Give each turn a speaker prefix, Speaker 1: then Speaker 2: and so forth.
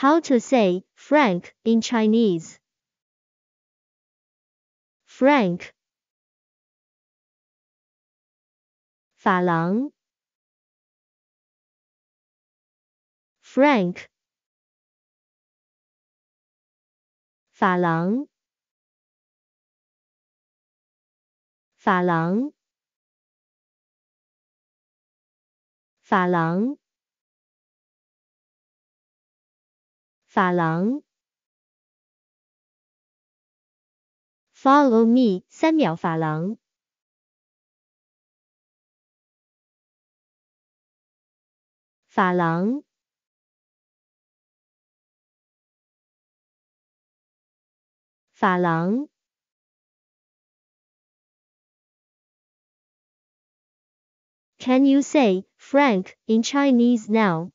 Speaker 1: How to say Frank in Chinese. Frank. 法郎 Frank. 法郎法郎法郎法郎，Follow me，三秒法郎，法郎，法郎。Can you say Frank in Chinese now?